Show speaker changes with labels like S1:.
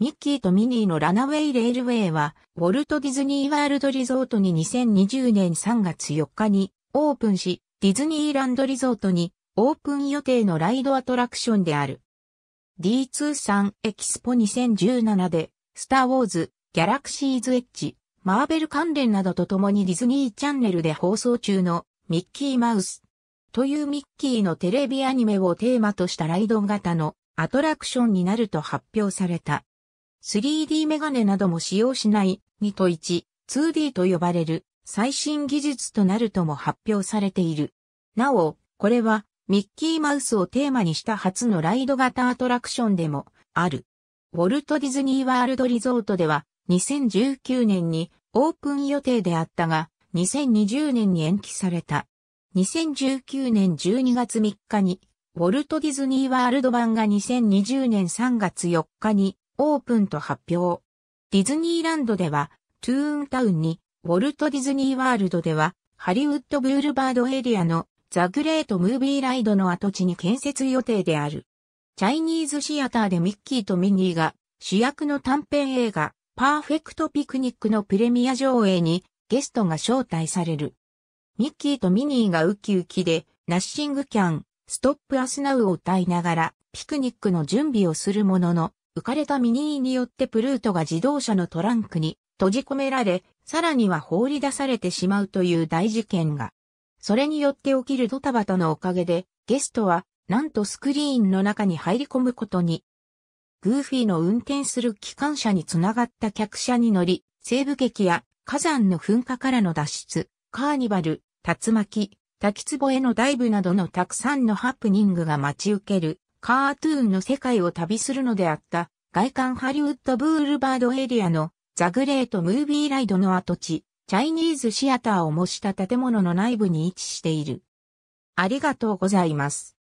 S1: ミッキーとミニーのラナウェイレールウェイは、ウォルト・ディズニー・ワールド・リゾートに2020年3月4日にオープンし、ディズニーランド・リゾートにオープン予定のライドアトラクションである。D23 エキスポ2017で、スター・ウォーズ、ギャラクシーズ・エッジ、マーベル関連などと共にディズニーチャンネルで放送中のミッキーマウスというミッキーのテレビアニメをテーマとしたライド型のアトラクションになると発表された。3D メガネなども使用しない2と 1,2D と呼ばれる最新技術となるとも発表されている。なお、これはミッキーマウスをテーマにした初のライド型アトラクションでもある。ウォルト・ディズニー・ワールド・リゾートでは2019年にオープン予定であったが2020年に延期された。2019年12月3日にウォルト・ディズニー・ワールド版が2020年3月4日にオープンと発表。ディズニーランドでは、トゥーンタウンに、ウォルト・ディズニー・ワールドでは、ハリウッド・ブールバードエリアのザ・グレート・ムービー・ライドの跡地に建設予定である。チャイニーズシアターでミッキーとミニーが主役の短編映画、パーフェクト・ピクニックのプレミア上映にゲストが招待される。ミッキーとミニーがウキウキで、ナッシング・キャン、ストップ・アスナウを歌いながら、ピクニックの準備をするものの、浮かれたミニーによってプルートが自動車のトランクに閉じ込められ、さらには放り出されてしまうという大事件が。それによって起きるドタバタのおかげで、ゲストは、なんとスクリーンの中に入り込むことに。グーフィーの運転する機関車につながった客車に乗り、西部劇や火山の噴火からの脱出、カーニバル、竜巻、滝壺へのダイブなどのたくさんのハプニングが待ち受けるカートゥーンの世界を旅するのであった、外観ハリウッドブールバードエリアのザグレートムービーライドの跡地、チャイニーズシアターを模した建物の内部に位置している。ありがとうございます。